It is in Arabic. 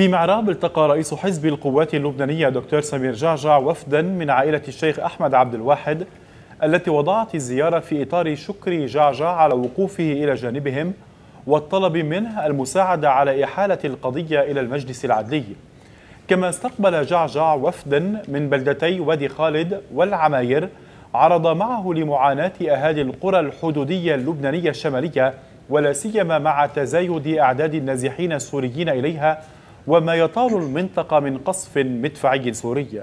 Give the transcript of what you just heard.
في معراب التقى رئيس حزب القوات اللبنانية دكتور سمير جعجع وفدا من عائلة الشيخ أحمد عبد الواحد التي وضعت الزيارة في إطار شكر جعجع على وقوفه إلى جانبهم والطلب منه المساعدة على إحالة القضية إلى المجلس العدلي كما استقبل جعجع وفدا من بلدتي وادي خالد والعماير عرض معه لمعاناة أهالي القرى الحدودية اللبنانية الشمالية ولا سيما مع تزايد أعداد النازحين السوريين إليها وما يطال المنطقة من قصف مدفعي سوري